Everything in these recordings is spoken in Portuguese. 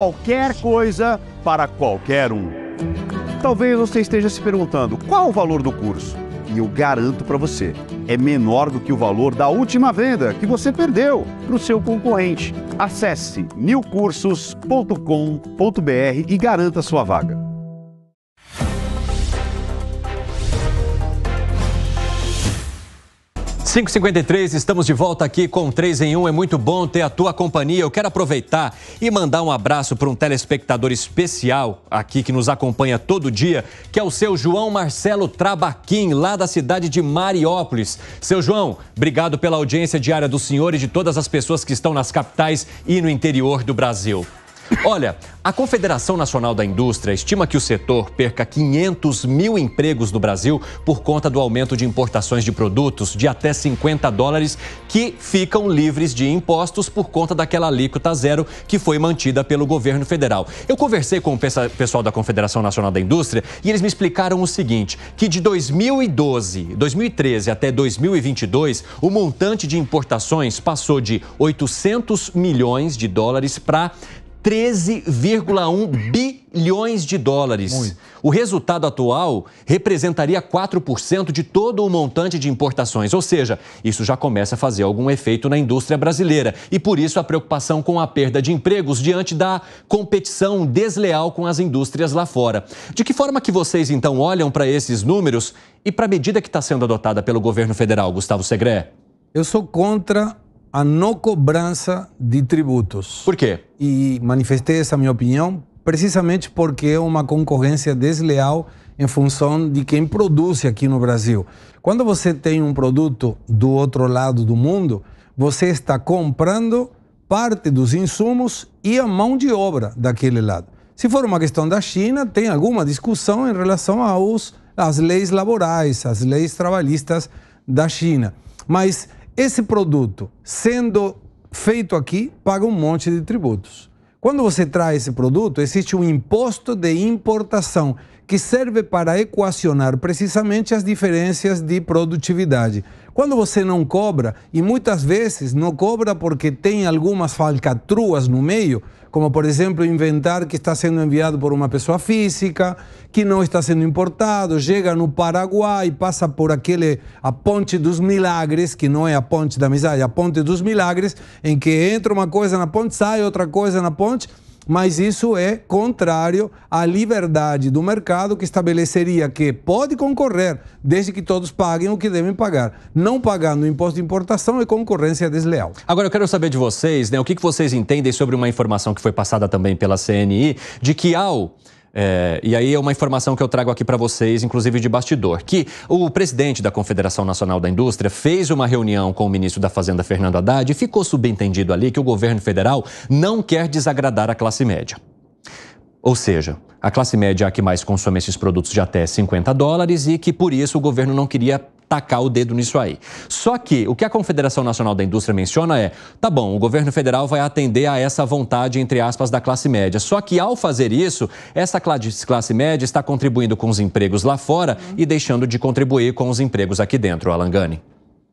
qualquer coisa para qualquer um. Talvez você esteja se perguntando qual o valor do curso. E eu garanto para você, é menor do que o valor da última venda que você perdeu para o seu concorrente. Acesse milcursos.com.br e garanta sua vaga. 5h53, estamos de volta aqui com 3 em 1. É muito bom ter a tua companhia. Eu quero aproveitar e mandar um abraço para um telespectador especial aqui que nos acompanha todo dia, que é o seu João Marcelo Trabaquim, lá da cidade de Mariópolis. Seu João, obrigado pela audiência diária do senhor e de todas as pessoas que estão nas capitais e no interior do Brasil. Olha, a Confederação Nacional da Indústria estima que o setor perca 500 mil empregos no Brasil por conta do aumento de importações de produtos de até 50 dólares que ficam livres de impostos por conta daquela alíquota zero que foi mantida pelo governo federal. Eu conversei com o pessoal da Confederação Nacional da Indústria e eles me explicaram o seguinte, que de 2012, 2013 até 2022, o montante de importações passou de 800 milhões de dólares para 13,1 bilhões de dólares. Muito. O resultado atual representaria 4% de todo o montante de importações, ou seja, isso já começa a fazer algum efeito na indústria brasileira e por isso a preocupação com a perda de empregos diante da competição desleal com as indústrias lá fora. De que forma que vocês então olham para esses números e para a medida que está sendo adotada pelo governo federal, Gustavo Segré? Eu sou contra a não cobrança de tributos. Por quê? E manifestei essa minha opinião precisamente porque é uma concorrência desleal em função de quem produz aqui no Brasil. Quando você tem um produto do outro lado do mundo, você está comprando parte dos insumos e a mão de obra daquele lado. Se for uma questão da China, tem alguma discussão em relação aos, às leis laborais, às leis trabalhistas da China. Mas esse produto, sendo feito aqui, paga um monte de tributos. Quando você traz esse produto, existe um imposto de importação que serve para equacionar precisamente as diferenças de produtividade. Quando você não cobra, e muitas vezes não cobra porque tem algumas falcatruas no meio, como por exemplo inventar que está sendo enviado por uma pessoa física, que não está sendo importado, chega no Paraguai, passa por aquele a ponte dos milagres, que não é a ponte da amizade, é a ponte dos milagres, em que entra uma coisa na ponte, sai outra coisa na ponte mas isso é contrário à liberdade do mercado que estabeleceria que pode concorrer desde que todos paguem o que devem pagar. Não pagando imposto de importação é concorrência desleal. Agora eu quero saber de vocês, né, o que vocês entendem sobre uma informação que foi passada também pela CNI de que ao é, e aí é uma informação que eu trago aqui para vocês, inclusive de bastidor, que o presidente da Confederação Nacional da Indústria fez uma reunião com o ministro da Fazenda, Fernando Haddad, e ficou subentendido ali que o governo federal não quer desagradar a classe média. Ou seja, a classe média é a que mais consome esses produtos de até 50 dólares e que por isso o governo não queria tacar o dedo nisso aí. Só que o que a Confederação Nacional da Indústria menciona é: tá bom, o governo federal vai atender a essa vontade, entre aspas, da classe média. Só que ao fazer isso, essa classe média está contribuindo com os empregos lá fora e deixando de contribuir com os empregos aqui dentro, Alangani.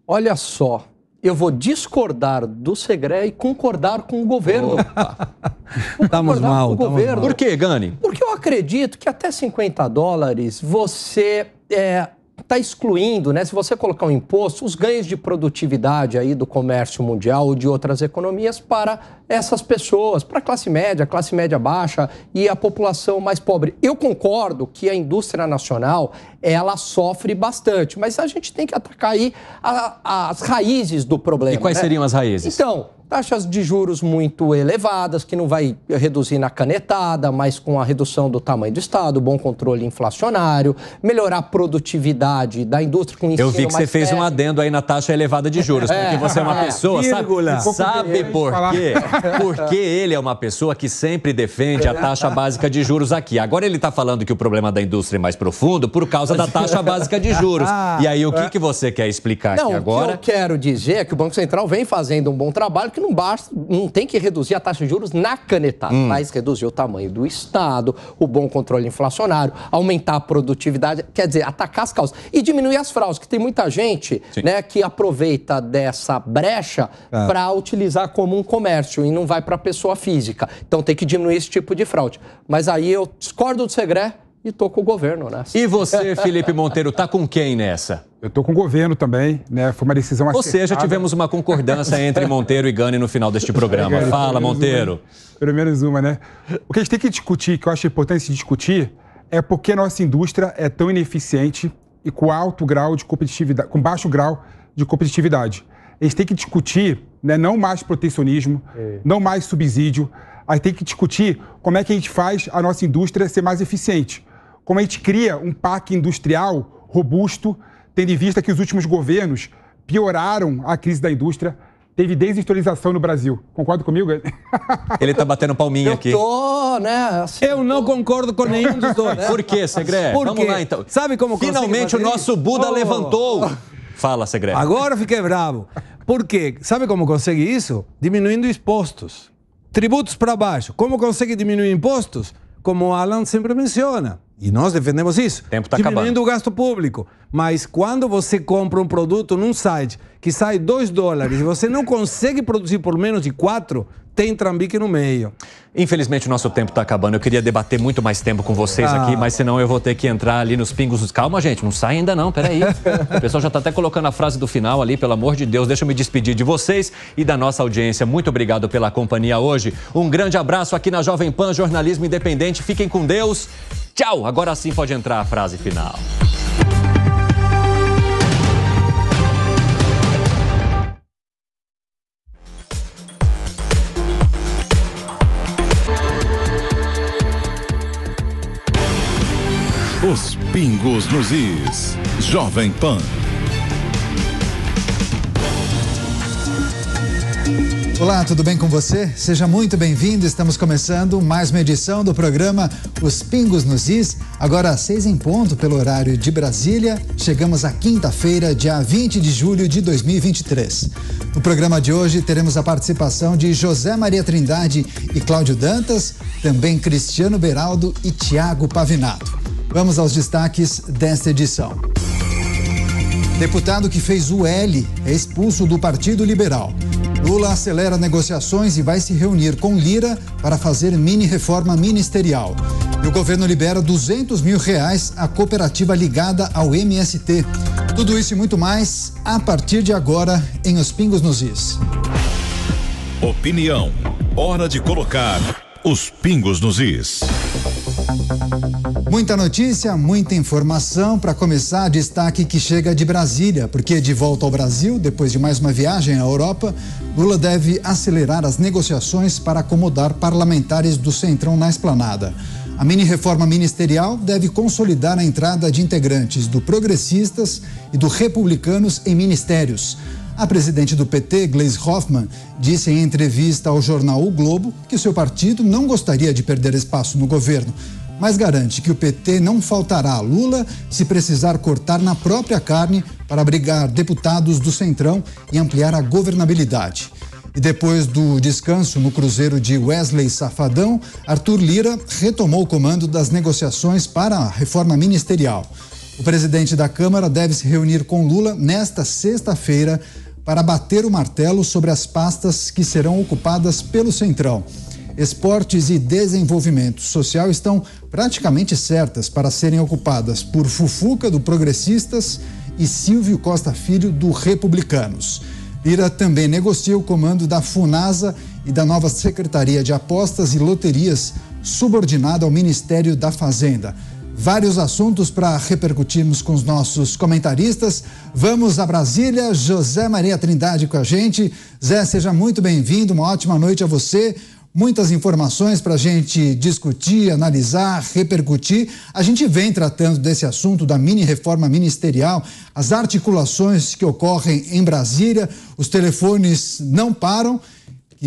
Olha só, eu vou discordar do segredo e concordar com o governo. estamos mal, o governo. Mal. Por quê, Gani? Porque eu acredito que até 50 dólares você é, está excluindo, né? Se você colocar um imposto, os ganhos de produtividade aí do comércio mundial ou de outras economias para essas pessoas, para a classe média, classe média baixa e a população mais pobre. Eu concordo que a indústria nacional ela sofre bastante, mas a gente tem que atacar aí a, a, as raízes do problema. E quais né? seriam as raízes? Então, taxas de juros muito elevadas, que não vai reduzir na canetada, mas com a redução do tamanho do Estado, bom controle inflacionário, melhorar a produtividade da indústria com Eu vi que você fez um adendo aí na taxa elevada de juros, é, porque você é uma pessoa, sabe, sabe por quê? Porque ele é uma pessoa que sempre defende a taxa básica de juros aqui. Agora ele está falando que o problema da indústria é mais profundo por causa da taxa básica de juros. Ah. E aí o que, que você quer explicar não, aqui agora? o que eu quero dizer é que o Banco Central vem fazendo um bom trabalho, que não basta, não tem que reduzir a taxa de juros na canetada, hum. mas reduzir o tamanho do Estado, o bom controle inflacionário, aumentar a produtividade, quer dizer, atacar as causas e diminuir as fraudes, que tem muita gente né, que aproveita dessa brecha é. para utilizar como um comércio e não vai para a pessoa física. Então tem que diminuir esse tipo de fraude. Mas aí eu discordo do segredo e tô com o governo nessa. E você, Felipe Monteiro, tá com quem nessa? Eu tô com o governo também, né? Foi uma decisão acertada. Ou seja, tivemos uma concordância entre Monteiro e Gani no final deste programa. Gani, Fala, Monteiro. Uma, pelo menos uma, né? O que a gente tem que discutir, que eu acho importante discutir, é porque a nossa indústria é tão ineficiente e com alto grau de competitividade, com baixo grau de competitividade. A gente tem que discutir, né, não mais protecionismo, é. não mais subsídio. A gente tem que discutir como é que a gente faz a nossa indústria ser mais eficiente como a gente cria um parque industrial robusto, tendo em vista que os últimos governos pioraram a crise da indústria teve desindustrialização no Brasil. Concorda comigo? Ele está batendo palminha aqui. Eu tô, né? Assim, eu não tô. concordo com nenhum dos dois. Né? Por quê, Segredo? Por Vamos quê? lá, então. Sabe como Finalmente o nosso Buda oh. levantou. Fala, Segredo. Agora fiquei bravo. Por quê? Sabe como consegue isso? Diminuindo impostos. Tributos para baixo. Como consegue diminuir impostos? Como o Alan sempre menciona. E nós defendemos isso. O tempo tá diminuindo o gasto público. Mas quando você compra um produto num site que sai 2 dólares e você não consegue produzir por menos de 4, tem trambique no meio. Infelizmente o nosso tempo está acabando. Eu queria debater muito mais tempo com vocês ah. aqui, mas senão eu vou ter que entrar ali nos pingos. Calma, gente, não sai ainda não, peraí. o pessoal já está até colocando a frase do final ali, pelo amor de Deus. Deixa eu me despedir de vocês e da nossa audiência. Muito obrigado pela companhia hoje. Um grande abraço aqui na Jovem Pan Jornalismo Independente. Fiquem com Deus Tchau! Agora sim pode entrar a frase final. Os pingos nos is. Jovem Pan. Olá, tudo bem com você? Seja muito bem-vindo. Estamos começando mais uma edição do programa Os Pingos nos Is. Agora às seis em ponto pelo horário de Brasília. Chegamos à quinta-feira, dia 20 de julho de 2023. No programa de hoje teremos a participação de José Maria Trindade e Cláudio Dantas, também Cristiano Beraldo e Tiago Pavinato. Vamos aos destaques desta edição. Deputado que fez o L é expulso do Partido Liberal. Lula acelera negociações e vai se reunir com Lira para fazer mini reforma ministerial. E o governo libera 200 mil reais à cooperativa ligada ao MST. Tudo isso e muito mais a partir de agora em Os Pingos nos Is. Opinião. Hora de colocar os pingos nos Is. Muita notícia, muita informação. Para começar, destaque que chega de Brasília, porque de volta ao Brasil, depois de mais uma viagem à Europa, Lula deve acelerar as negociações para acomodar parlamentares do Centrão na esplanada. A mini-reforma ministerial deve consolidar a entrada de integrantes do Progressistas e do Republicanos em ministérios. A presidente do PT, Gleise Hoffmann, disse em entrevista ao jornal O Globo que seu partido não gostaria de perder espaço no governo, mas garante que o PT não faltará a Lula se precisar cortar na própria carne para abrigar deputados do Centrão e ampliar a governabilidade. E depois do descanso no cruzeiro de Wesley Safadão, Arthur Lira retomou o comando das negociações para a reforma ministerial. O presidente da Câmara deve se reunir com Lula nesta sexta-feira para bater o martelo sobre as pastas que serão ocupadas pelo Centrão. Esportes e desenvolvimento social estão praticamente certas para serem ocupadas por Fufuca, do Progressistas, e Silvio Costa Filho, do Republicanos. Lira também negocia o comando da FUNASA e da nova Secretaria de Apostas e Loterias, subordinada ao Ministério da Fazenda vários assuntos para repercutirmos com os nossos comentaristas. Vamos a Brasília, José Maria Trindade com a gente. Zé, seja muito bem-vindo, uma ótima noite a você. Muitas informações para a gente discutir, analisar, repercutir. A gente vem tratando desse assunto da mini reforma ministerial, as articulações que ocorrem em Brasília, os telefones não param.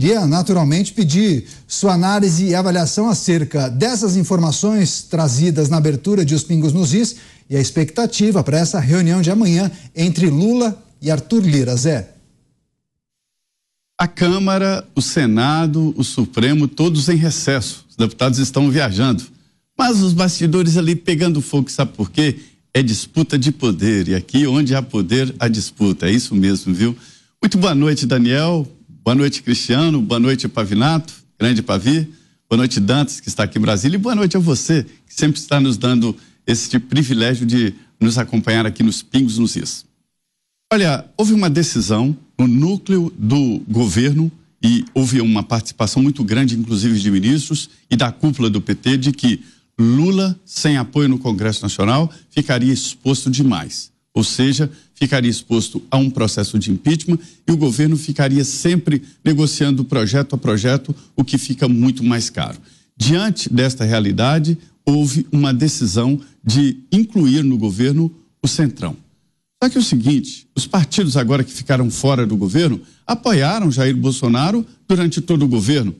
Queria naturalmente pedir sua análise e avaliação acerca dessas informações trazidas na abertura de Os Pingos nos Is e a expectativa para essa reunião de amanhã entre Lula e Arthur Lira. Zé. A Câmara, o Senado, o Supremo, todos em recesso. Os deputados estão viajando. Mas os bastidores ali pegando fogo, sabe por quê? É disputa de poder. E aqui, onde há poder, há disputa. É isso mesmo, viu? Muito boa noite, Daniel. Boa noite, Cristiano. Boa noite, Pavinato, grande Pavi. Boa noite, Dantas, que está aqui em Brasília. E boa noite a você, que sempre está nos dando esse tipo privilégio de nos acompanhar aqui nos Pingos nos Is. Olha, houve uma decisão no núcleo do governo e houve uma participação muito grande, inclusive de ministros e da cúpula do PT, de que Lula, sem apoio no Congresso Nacional, ficaria exposto demais. Ou seja, ficaria exposto a um processo de impeachment e o governo ficaria sempre negociando projeto a projeto, o que fica muito mais caro. Diante desta realidade, houve uma decisão de incluir no governo o Centrão. Só que é o seguinte, os partidos agora que ficaram fora do governo apoiaram Jair Bolsonaro durante todo o governo.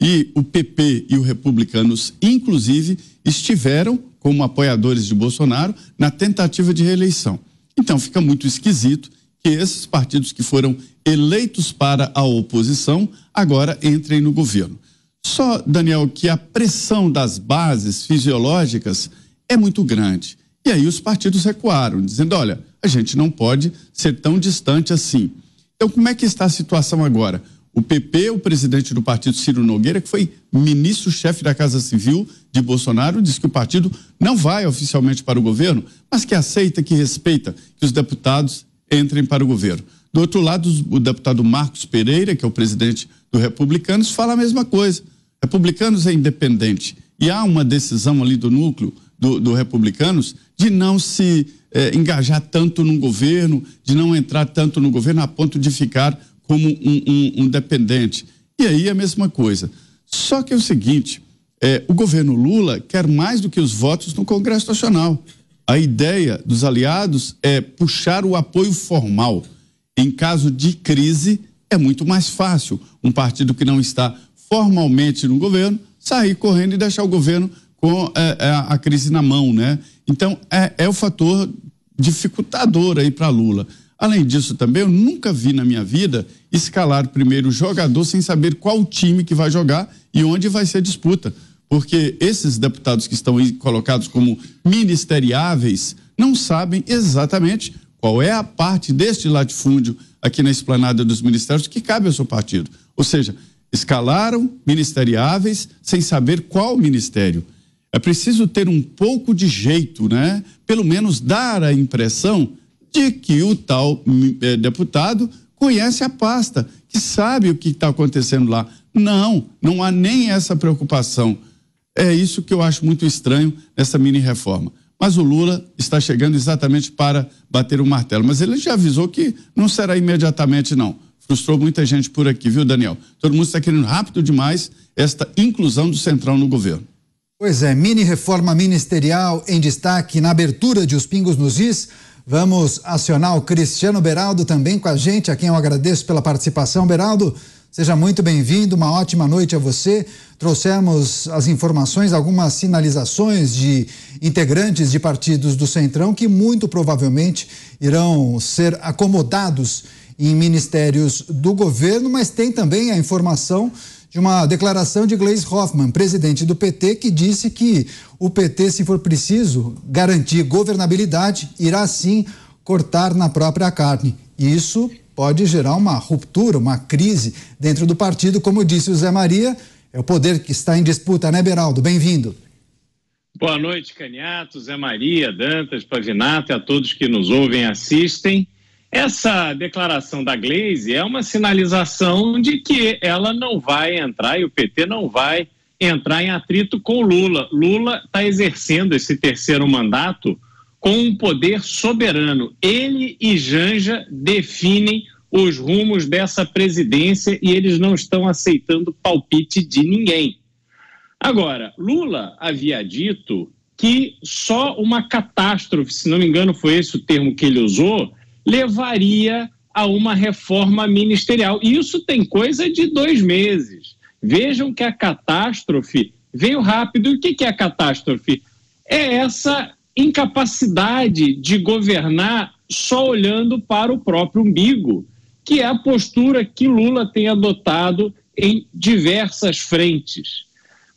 E o PP e os Republicanos, inclusive, estiveram como apoiadores de Bolsonaro na tentativa de reeleição. Então fica muito esquisito que esses partidos que foram eleitos para a oposição agora entrem no governo. Só, Daniel, que a pressão das bases fisiológicas é muito grande. E aí os partidos recuaram, dizendo: olha, a gente não pode ser tão distante assim. Então, como é que está a situação agora? O PP, o presidente do partido Ciro Nogueira, que foi ministro-chefe da Casa Civil, de Bolsonaro diz que o partido não vai oficialmente para o governo, mas que aceita, que respeita que os deputados entrem para o governo. Do outro lado, o deputado Marcos Pereira, que é o presidente do Republicanos, fala a mesma coisa. Republicanos é independente. E há uma decisão ali do núcleo do, do Republicanos de não se eh, engajar tanto no governo, de não entrar tanto no governo a ponto de ficar como um, um, um dependente. E aí é a mesma coisa. Só que é o seguinte: é, o governo Lula quer mais do que os votos no Congresso Nacional. A ideia dos aliados é puxar o apoio formal. Em caso de crise, é muito mais fácil um partido que não está formalmente no governo sair correndo e deixar o governo com é, é a, crise na mão, né? Então, é, é o fator dificultador aí para Lula. Além disso, também, eu nunca vi na minha vida escalar primeiro jogador sem saber qual time que vai jogar e onde vai ser a disputa porque esses deputados que estão aí colocados como ministeriáveis não sabem exatamente qual é a parte deste latifúndio aqui na esplanada dos ministérios que cabe ao seu partido. Ou seja, escalaram ministeriáveis sem saber qual ministério. É preciso ter um pouco de jeito, né? Pelo menos dar a impressão de que o tal eh, deputado conhece a pasta, que sabe o que está acontecendo lá. Não, não há nem essa preocupação. É isso que eu acho muito estranho nessa mini reforma. Mas o Lula está chegando exatamente para bater o martelo. Mas ele já avisou que não será imediatamente, não. Frustrou muita gente por aqui, viu, Daniel? Todo mundo está querendo rápido demais esta inclusão do central no governo. Pois é, mini reforma ministerial em destaque na abertura de Os Pingos nos Is. Vamos acionar o Cristiano Beraldo também com a gente, a quem eu agradeço pela participação. Beraldo, Seja muito bem-vindo, uma ótima noite a você. Trouxemos as informações, algumas sinalizações de integrantes de partidos do Centrão que muito provavelmente irão ser acomodados em ministérios do governo, mas tem também a informação de uma declaração de Gleis Hoffmann, presidente do PT, que disse que o PT, se for preciso garantir governabilidade, irá sim cortar na própria carne. Isso pode gerar uma ruptura, uma crise dentro do partido, como disse o Zé Maria, é o poder que está em disputa, né, Beraldo? Bem-vindo. Boa noite, Caniato, Zé Maria, Dantas, Pavinato e a todos que nos ouvem e assistem. Essa declaração da Glaze é uma sinalização de que ela não vai entrar e o PT não vai entrar em atrito com Lula. Lula está exercendo esse terceiro mandato com um poder soberano. Ele e Janja definem os rumos dessa presidência e eles não estão aceitando palpite de ninguém. Agora, Lula havia dito que só uma catástrofe, se não me engano foi esse o termo que ele usou, levaria a uma reforma ministerial. E isso tem coisa de dois meses. Vejam que a catástrofe veio rápido. E o que é a catástrofe? É essa incapacidade de governar só olhando para o próprio umbigo, que é a postura que Lula tem adotado em diversas frentes.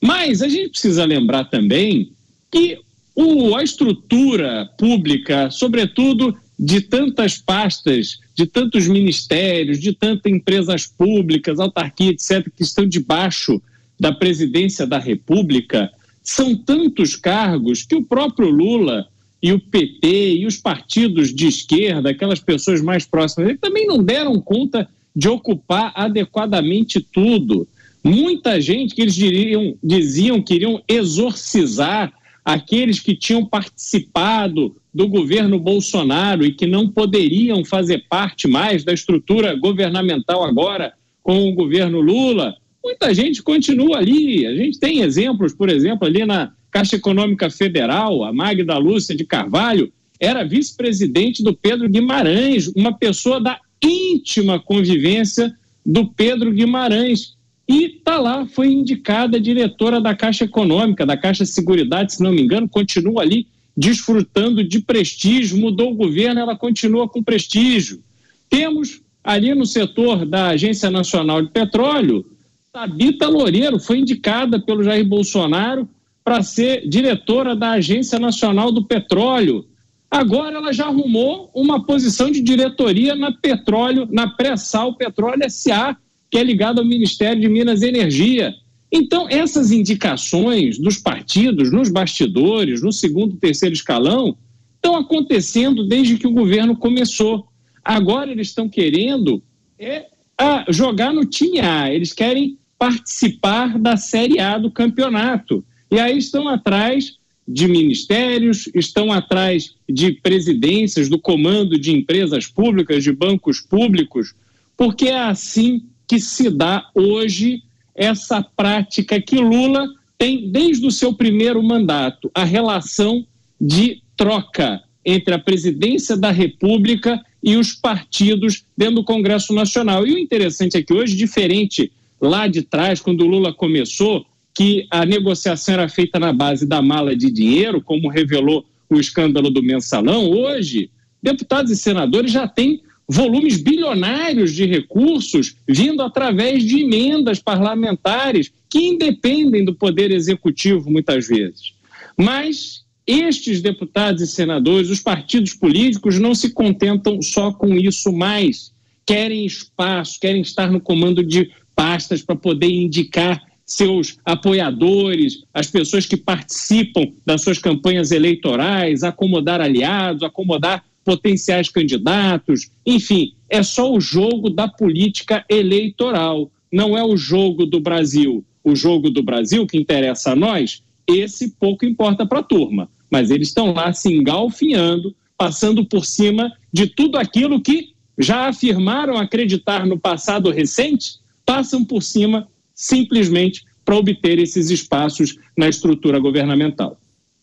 Mas a gente precisa lembrar também que o, a estrutura pública, sobretudo de tantas pastas, de tantos ministérios, de tantas empresas públicas, autarquia, etc., que estão debaixo da presidência da República, são tantos cargos que o próprio Lula e o PT e os partidos de esquerda, aquelas pessoas mais próximas, eles também não deram conta de ocupar adequadamente tudo. Muita gente que eles diriam, diziam que iriam exorcizar aqueles que tinham participado do governo Bolsonaro e que não poderiam fazer parte mais da estrutura governamental agora com o governo Lula, muita gente continua ali. A gente tem exemplos, por exemplo, ali na Caixa Econômica Federal, a Magda Lúcia de Carvalho era vice-presidente do Pedro Guimarães, uma pessoa da íntima convivência do Pedro Guimarães. E tá lá, foi indicada diretora da Caixa Econômica, da Caixa Seguridade, se não me engano, continua ali desfrutando de prestígio, mudou o governo, ela continua com prestígio. Temos ali no setor da Agência Nacional de Petróleo, Tabita Loureiro foi indicada pelo Jair Bolsonaro para ser diretora da Agência Nacional do Petróleo. Agora ela já arrumou uma posição de diretoria na Petróleo, na Pré-Sal Petróleo SA, que é ligada ao Ministério de Minas e Energia. Então, essas indicações dos partidos nos bastidores, no segundo e terceiro escalão, estão acontecendo desde que o governo começou. Agora eles estão querendo é, a, jogar no time A, eles querem participar da Série A do campeonato. E aí estão atrás de ministérios, estão atrás de presidências, do comando de empresas públicas, de bancos públicos, porque é assim que se dá hoje essa prática que Lula tem desde o seu primeiro mandato, a relação de troca entre a presidência da República e os partidos dentro do Congresso Nacional. E o interessante é que hoje, diferente lá de trás, quando o Lula começou, que a negociação era feita na base da mala de dinheiro, como revelou o escândalo do mensalão. Hoje, deputados e senadores já têm volumes bilionários de recursos vindo através de emendas parlamentares que independem do poder executivo muitas vezes. Mas estes deputados e senadores, os partidos políticos não se contentam só com isso mais. Querem espaço, querem estar no comando de pastas para poder indicar seus apoiadores, as pessoas que participam das suas campanhas eleitorais, acomodar aliados, acomodar potenciais candidatos, enfim, é só o jogo da política eleitoral, não é o jogo do Brasil. O jogo do Brasil que interessa a nós, esse pouco importa para a turma, mas eles estão lá se engalfinhando, passando por cima de tudo aquilo que já afirmaram acreditar no passado recente passam por cima simplesmente para obter esses espaços na estrutura governamental.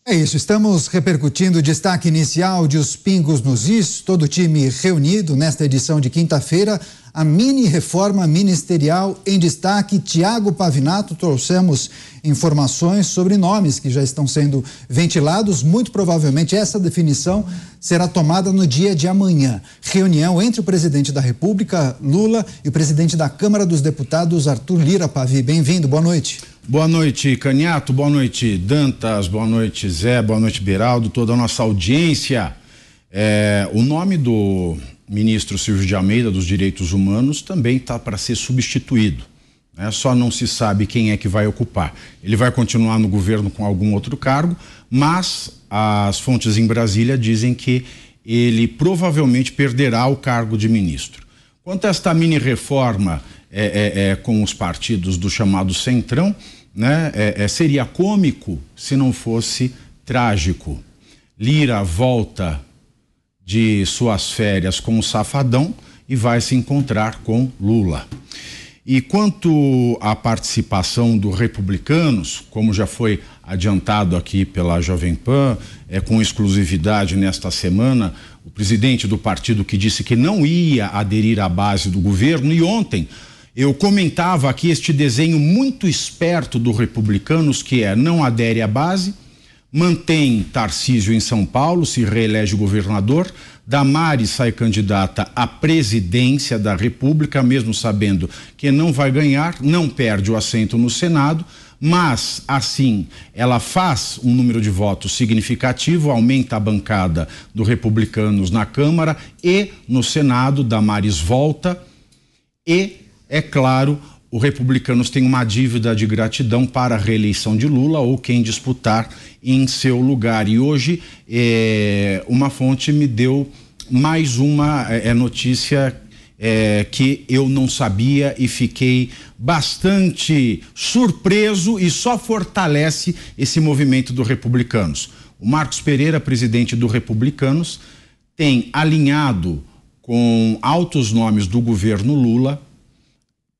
É isso, estamos repercutindo o destaque inicial de Os Pingos nos Is, todo o time reunido nesta edição de quinta-feira, a mini reforma ministerial em destaque. Tiago Pavinato, trouxemos informações sobre nomes que já estão sendo ventilados. Muito provavelmente essa definição será tomada no dia de amanhã. Reunião entre o presidente da República, Lula, e o presidente da Câmara dos Deputados, Arthur Lira Pavi. Bem-vindo, boa noite. Boa noite, Caniato. Boa noite, Dantas. Boa noite, Zé. Boa noite, Beraldo. Toda a nossa audiência. É, o nome do ministro Silvio de Almeida dos Direitos Humanos também está para ser substituído. Né? Só não se sabe quem é que vai ocupar. Ele vai continuar no governo com algum outro cargo, mas as fontes em Brasília dizem que ele provavelmente perderá o cargo de ministro. Quanto a esta mini reforma é, é, é, com os partidos do chamado Centrão, né, é, é, seria cômico se não fosse trágico. Lira volta de suas férias com o Safadão e vai se encontrar com Lula. E quanto à participação do Republicanos, como já foi adiantado aqui pela Jovem Pan, é com exclusividade nesta semana, o presidente do partido que disse que não ia aderir à base do governo e ontem eu comentava aqui este desenho muito esperto do Republicanos que é não adere à base, mantém Tarcísio em São Paulo, se reelege governador, Damares sai candidata à presidência da República, mesmo sabendo que não vai ganhar, não perde o assento no Senado mas assim ela faz um número de votos significativo, aumenta a bancada dos Republicanos na Câmara e no Senado, da Maris volta e, é claro, os Republicanos têm uma dívida de gratidão para a reeleição de Lula ou quem disputar em seu lugar. E hoje é, uma fonte me deu mais uma é, notícia é, que eu não sabia e fiquei bastante surpreso e só fortalece esse movimento do Republicanos. O Marcos Pereira, presidente do Republicanos, tem alinhado com altos nomes do governo Lula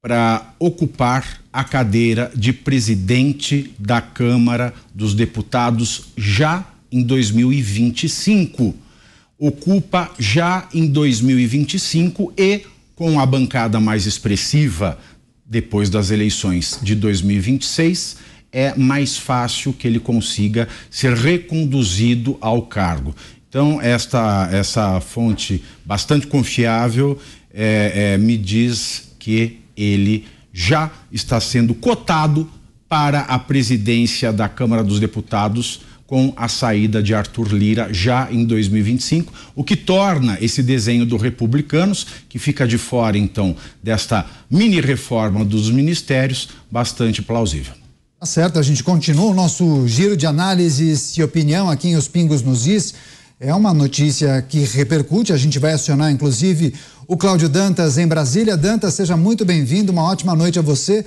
para ocupar a cadeira de presidente da Câmara dos Deputados já em 2025 ocupa já em 2025 e com a bancada mais expressiva depois das eleições de 2026, é mais fácil que ele consiga ser reconduzido ao cargo. Então, esta, essa fonte bastante confiável é, é, me diz que ele já está sendo cotado para a presidência da Câmara dos Deputados com a saída de Arthur Lira já em 2025, o que torna esse desenho do Republicanos, que fica de fora então desta mini reforma dos ministérios, bastante plausível. Tá certo, a gente continua o nosso giro de análises e opinião aqui em Os Pingos nos Is. É uma notícia que repercute, a gente vai acionar inclusive o Cláudio Dantas em Brasília. Dantas, seja muito bem-vindo, uma ótima noite a você.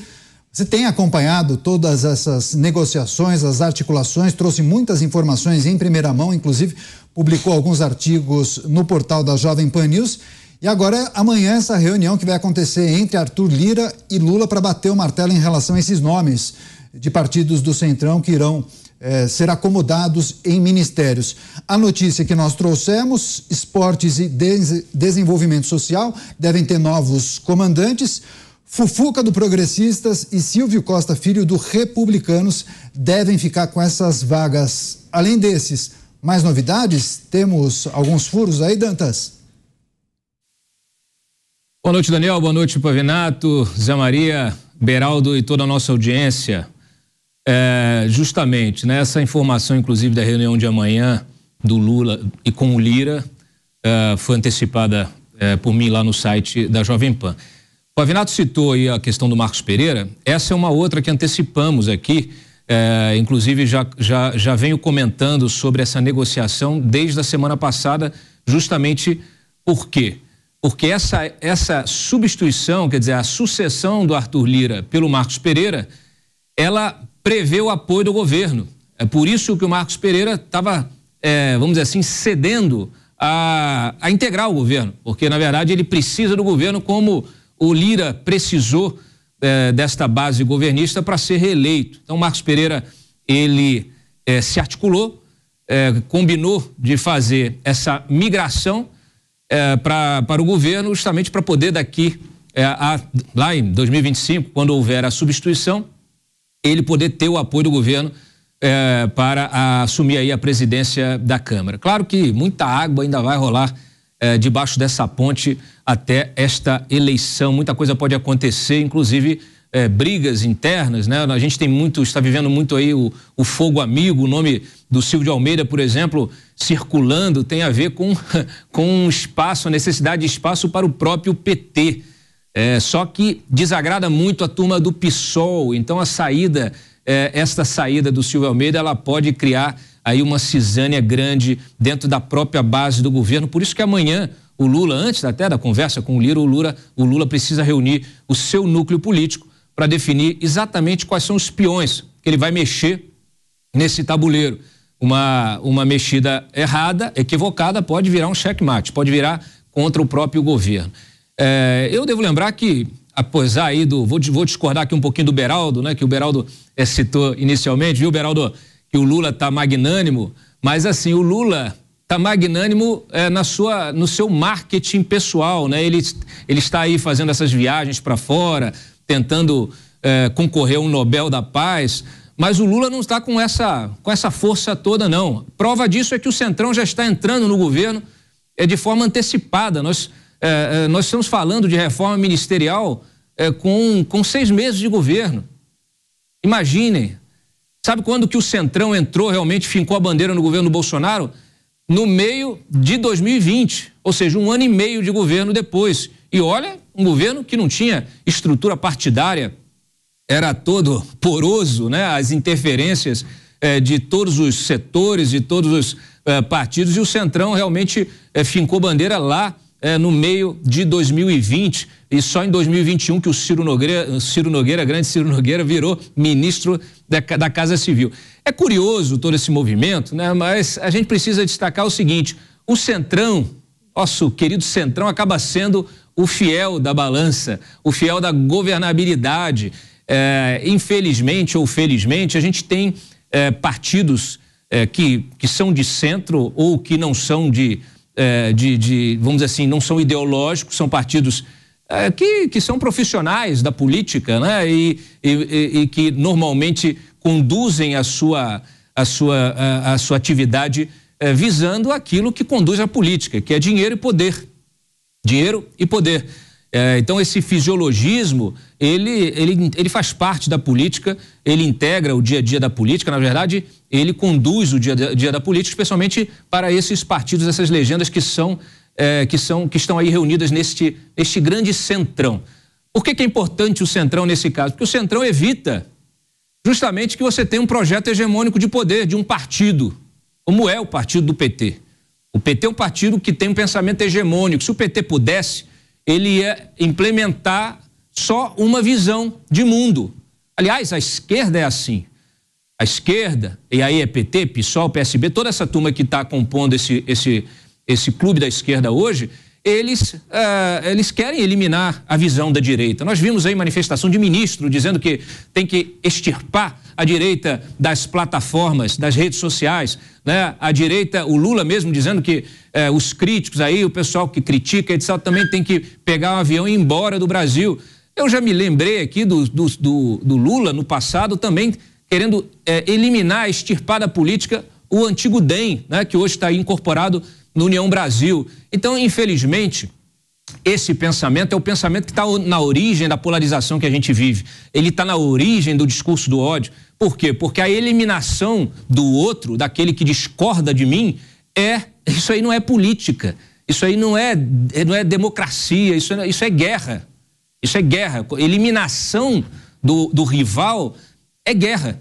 Você tem acompanhado todas essas negociações, as articulações, trouxe muitas informações em primeira mão, inclusive publicou alguns artigos no portal da Jovem Pan News. E agora, amanhã, essa reunião que vai acontecer entre Arthur Lira e Lula para bater o martelo em relação a esses nomes de partidos do Centrão que irão eh, ser acomodados em ministérios. A notícia que nós trouxemos: esportes e des desenvolvimento social devem ter novos comandantes. Fufuca do Progressistas e Silvio Costa Filho do Republicanos devem ficar com essas vagas. Além desses, mais novidades? Temos alguns furos aí, Dantas? Boa noite, Daniel. Boa noite, Pavinato, Zé Maria, Beraldo e toda a nossa audiência. É, justamente, né, essa informação, inclusive, da reunião de amanhã do Lula e com o Lira é, foi antecipada é, por mim lá no site da Jovem Pan. O Avinato citou aí a questão do Marcos Pereira. Essa é uma outra que antecipamos aqui. É, inclusive, já, já, já venho comentando sobre essa negociação desde a semana passada, justamente por quê? Porque essa, essa substituição, quer dizer, a sucessão do Arthur Lira pelo Marcos Pereira, ela prevê o apoio do governo. É por isso que o Marcos Pereira estava, é, vamos dizer assim, cedendo a, a integrar o governo, porque, na verdade, ele precisa do governo como o Lira precisou eh, desta base governista para ser reeleito. Então, Marcos Pereira, ele eh, se articulou, eh, combinou de fazer essa migração pra, para o governo, justamente para poder daqui, a, lá em 2025, quando houver a substituição, ele poder ter o apoio do governo para a, assumir aí a presidência da Câmara. Claro que muita água ainda vai rolar debaixo dessa ponte até esta eleição. Muita coisa pode acontecer, inclusive é, brigas internas, né? A gente tem muito, está vivendo muito aí o, o fogo amigo, o nome do Silvio de Almeida, por exemplo, circulando, tem a ver com, com um espaço, a necessidade de espaço para o próprio PT. É, só que desagrada muito a turma do PSOL, então a saída, é, esta saída do Silvio Almeida, ela pode criar aí uma cisânia grande dentro da própria base do governo. Por isso que amanhã o Lula, antes até da conversa com o Lira, o Lula, o Lula precisa reunir o seu núcleo político para definir exatamente quais são os peões que ele vai mexer nesse tabuleiro. Uma, uma mexida errada, equivocada, pode virar um checkmate, pode virar contra o próprio governo. É, eu devo lembrar que, apesar aí do. Vou, vou discordar aqui um pouquinho do Beraldo, né? Que o Beraldo é, citou inicialmente, viu, Beraldo? Que o Lula está magnânimo, mas assim, o Lula está magnânimo é, na sua, no seu marketing pessoal, né? Ele, ele está aí fazendo essas viagens para fora, tentando é, concorrer a um Nobel da Paz. Mas o Lula não está com essa, com essa força toda, não. Prova disso é que o Centrão já está entrando no governo é, de forma antecipada. Nós, é, é nós estamos falando de reforma ministerial é, com, com seis meses de governo. Imaginem. Sabe quando que o Centrão entrou, realmente fincou a bandeira no governo do Bolsonaro? no meio de 2020, ou seja, um ano e meio de governo depois. E olha, um governo que não tinha estrutura partidária, era todo poroso, né? As interferências eh, de todos os setores e todos os eh, partidos e o Centrão realmente eh, fincou bandeira lá no meio de 2020 e só em 2021 que o Ciro Nogueira, Ciro Nogueira, grande Ciro Nogueira, virou ministro da, da Casa Civil. É curioso todo esse movimento, né? mas a gente precisa destacar o seguinte: o Centrão, nosso querido Centrão, acaba sendo o fiel da balança, o fiel da governabilidade. É, infelizmente ou felizmente, a gente tem é, partidos é, que, que são de centro ou que não são de, é, de, de, vamos dizer assim, não são ideológicos, são partidos é, que, que são profissionais da política, né? e, e, e que normalmente conduzem a sua, a sua, a, a sua atividade eh, visando aquilo que conduz à política, que é dinheiro e poder. Dinheiro e poder. Eh, então, esse fisiologismo, ele, ele, ele faz parte da política, ele integra o dia a dia da política, na verdade, ele conduz o dia a dia da política, especialmente para esses partidos, essas legendas que são, eh, que, são que estão aí reunidas neste este grande centrão. Por que, que é importante o centrão nesse caso? Porque o centrão evita justamente que você tem um projeto hegemônico de poder, de um partido, como é o partido do PT. O PT é um partido que tem um pensamento hegemônico. Se o PT pudesse, ele ia implementar só uma visão de mundo. Aliás, a esquerda é assim. A esquerda, e aí é PT, PSOL, PSB, toda essa turma que está compondo esse, esse, esse clube da esquerda hoje, eles, uh, eles querem eliminar a visão da direita. Nós vimos aí manifestação de ministro dizendo que tem que extirpar a direita das plataformas, das redes sociais. Né? A direita, o Lula mesmo dizendo que uh, os críticos aí, o pessoal que critica, etc., também tem que pegar um avião e ir embora do Brasil. Eu já me lembrei aqui do, do, do, do Lula no passado também querendo uh, eliminar, extirpar da política o antigo DEM, né? que hoje está incorporado no União Brasil. Então, infelizmente, esse pensamento é o pensamento que está na origem da polarização que a gente vive. Ele está na origem do discurso do ódio. Por quê? Porque a eliminação do outro, daquele que discorda de mim, é. Isso aí não é política. Isso aí não é, não é democracia. Isso é, isso é guerra. Isso é guerra. Eliminação do, do rival é guerra.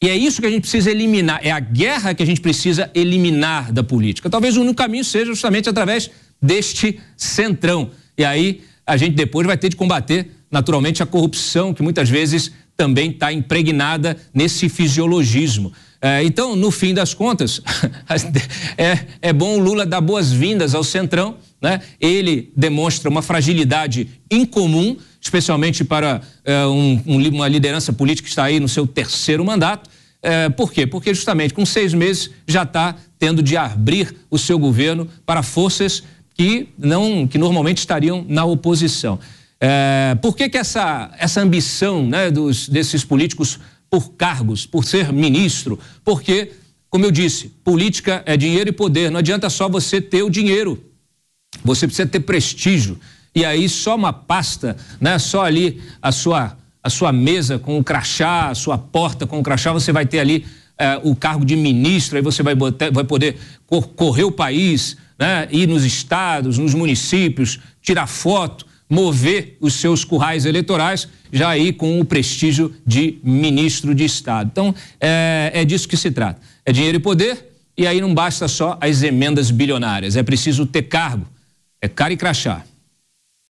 E é isso que a gente precisa eliminar, é a guerra que a gente precisa eliminar da política. Talvez o único caminho seja justamente através deste centrão. E aí a gente depois vai ter de combater, naturalmente, a corrupção, que muitas vezes também está impregnada nesse fisiologismo. É, então, no fim das contas, é, é bom o Lula dar boas-vindas ao centrão. Né? Ele demonstra uma fragilidade incomum especialmente para é, um, um, uma liderança política que está aí no seu terceiro mandato. É, por quê? Porque justamente com seis meses já está tendo de abrir o seu governo para forças que não, que normalmente estariam na oposição. É, por que, que essa, essa ambição né, dos, desses políticos por cargos, por ser ministro? Porque, como eu disse, política é dinheiro e poder. Não adianta só você ter o dinheiro. Você precisa ter prestígio e aí só uma pasta, né? Só ali a sua a sua mesa com o crachá, a sua porta com o crachá, você vai ter ali eh, o cargo de ministro, aí você vai, botar, vai poder cor, correr o país, né? ir nos estados, nos municípios, tirar foto, mover os seus currais eleitorais, já aí com o prestígio de ministro de Estado. Então, eh, é disso que se trata. É dinheiro e poder, e aí não basta só as emendas bilionárias, é preciso ter cargo, é cara e crachá.